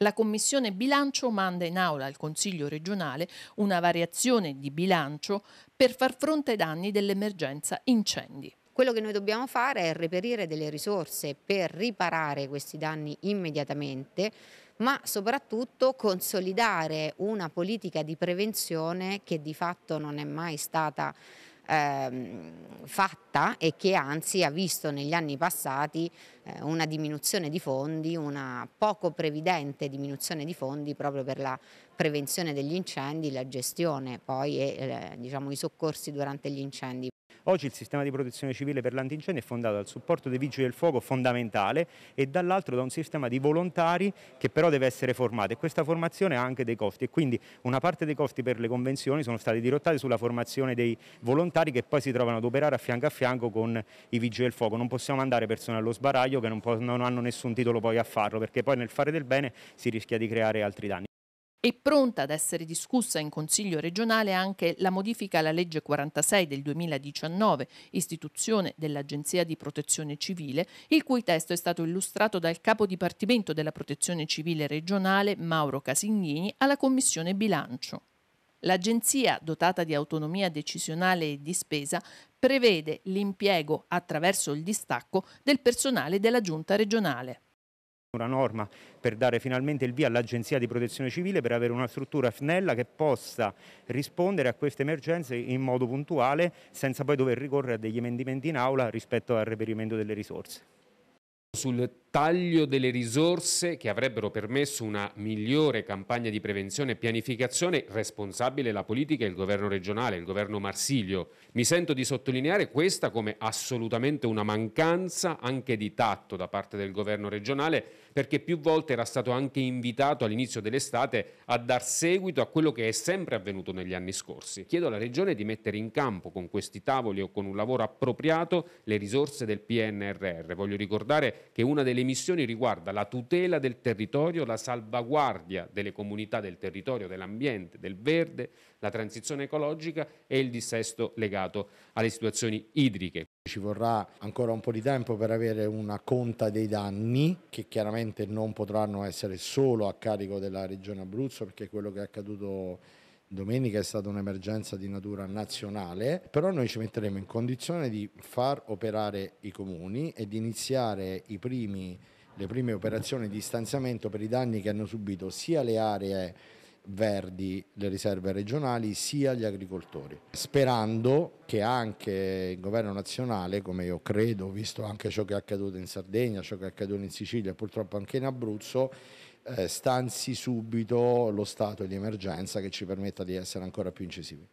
La Commissione bilancio manda in aula al Consiglio regionale una variazione di bilancio per far fronte ai danni dell'emergenza incendi. Quello che noi dobbiamo fare è reperire delle risorse per riparare questi danni immediatamente, ma soprattutto consolidare una politica di prevenzione che di fatto non è mai stata ehm, fatta e che anzi ha visto negli anni passati eh, una diminuzione di fondi, una poco previdente diminuzione di fondi proprio per la prevenzione degli incendi, la gestione poi e eh, diciamo, i soccorsi durante gli incendi. Oggi il sistema di protezione civile per l'antincendio è fondato dal supporto dei vigili del fuoco fondamentale e dall'altro da un sistema di volontari che però deve essere formato e questa formazione ha anche dei costi e quindi una parte dei costi per le convenzioni sono stati dirottati sulla formazione dei volontari che poi si trovano ad operare a fianco a fianco con i vigili del fuoco. Non possiamo mandare persone allo sbaraglio che non, non hanno nessun titolo poi a farlo perché poi nel fare del bene si rischia di creare altri danni. È pronta ad essere discussa in Consiglio regionale anche la modifica alla legge 46 del 2019, istituzione dell'Agenzia di Protezione Civile, il cui testo è stato illustrato dal capo dipartimento della Protezione Civile regionale Mauro Casignini alla Commissione Bilancio. L'agenzia, dotata di autonomia decisionale e di spesa, prevede l'impiego attraverso il distacco del personale della giunta regionale una norma per dare finalmente il via all'Agenzia di Protezione Civile per avere una struttura snella che possa rispondere a queste emergenze in modo puntuale senza poi dover ricorrere a degli emendamenti in aula rispetto al reperimento delle risorse. Sul taglio delle risorse che avrebbero permesso una migliore campagna di prevenzione e pianificazione, responsabile la politica e il governo regionale, il governo Marsilio. Mi sento di sottolineare questa come assolutamente una mancanza anche di tatto da parte del governo regionale, perché più volte era stato anche invitato all'inizio dell'estate a dar seguito a quello che è sempre avvenuto negli anni scorsi. Chiedo alla Regione di mettere in campo con questi tavoli o con un lavoro appropriato le risorse del PNRR. Voglio ricordare che una delle missioni riguarda la tutela del territorio, la salvaguardia delle comunità del territorio, dell'ambiente, del verde, la transizione ecologica e il dissesto legato alle situazioni idriche. Ci vorrà ancora un po' di tempo per avere una conta dei danni che chiaramente non potranno essere solo a carico della Regione Abruzzo perché quello che è accaduto Domenica è stata un'emergenza di natura nazionale, però noi ci metteremo in condizione di far operare i comuni e di iniziare primi, le prime operazioni di stanziamento per i danni che hanno subito sia le aree verdi, le riserve regionali, sia gli agricoltori. Sperando che anche il governo nazionale, come io credo, visto anche ciò che è accaduto in Sardegna, ciò che è accaduto in Sicilia e purtroppo anche in Abruzzo, eh, stanzi subito lo stato di emergenza che ci permetta di essere ancora più incisivi.